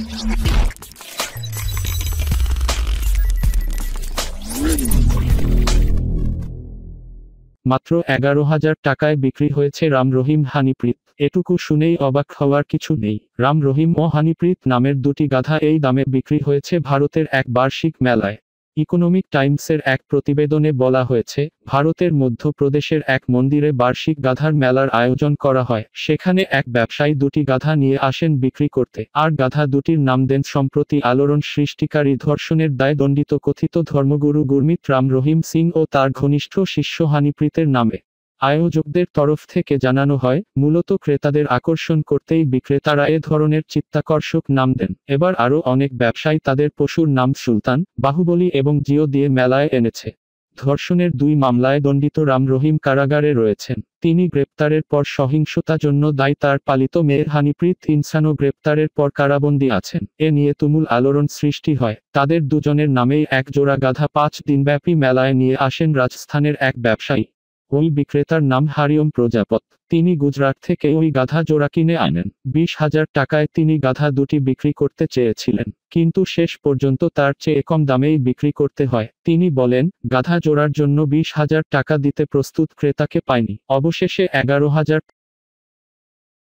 মাত্র এগারো হাজার টাকায় বিক্রি হয়েছে রাম রহিম হানিপ্রীত এটুকু শুনেই অবাক হওয়ার কিছু নেই রাম রহিম ও হানিপ্রীত নামের দুটি গাধা এই দামে বিক্রি হয়েছে ভারতের এক বার্ষিক মেলায় ইকোনমিক টাইমসের এক প্রতিবেদনে বলা হয়েছে ভারতের মধ্যপ্রদেশের এক মন্দিরে বার্ষিক গাধার মেলার আয়োজন করা হয় সেখানে এক ব্যবসায়ী দুটি গাধা নিয়ে আসেন বিক্রি করতে আর গাধা দুটির নাম দেন সম্প্রতি আলোড়ন সৃষ্টিকারী ধর্ষণের দায় দণ্ডিত কথিত ধর্মগুরু গুরমিত রাম রহিম সিং ও তার ঘনিষ্ঠ শিষ্য হানিপ্রীতের নামে আয়োজকদের তরফ থেকে জানানো হয় মূলত ক্রেতাদের আকর্ষণ করতেই বিক্রেতারা এ ধরনের চিত্তাকর্ষক নাম দেন এবার আরও অনেক ব্যবসায়ী তাদের পশুর নাম সুলতান বাহুবলী এবং জিও দিয়ে মেলায় এনেছে ধর্ষণের দুই মামলায় দণ্ডিত রাম রহিম কারাগারে রয়েছেন তিনি গ্রেপ্তারের পর সহিংসতা জন্য দায়ী তার পালিত মেয়ের হানিপ্রীত ইনসানও গ্রেপ্তারের পর কারাবন্দী আছেন এ নিয়ে তুমুল আলোড়ন সৃষ্টি হয় তাদের দুজনের নামেই এক জোড়া গাধা পাঁচ দিনব্যাপী মেলায় নিয়ে আসেন রাজস্থানের এক ব্যবসায়ী ওই বিক্রেতার নাম হারিয়ম প্রজাপত তিনি গুজরাট থেকে ওই গাধা জোড়া কিনে আনেন বিশ হাজার টাকায় তিনি গাধা দুটি বিক্রি করতে চেয়েছিলেন কিন্তু শেষ পর্যন্ত তার চেয়ে কম দামেই বিক্রি করতে হয় তিনি বলেন গাধা জোড়ার জন্য বিশ হাজার টাকা দিতে প্রস্তুত ক্রেতাকে পায়নি অবশেষে এগারো হাজার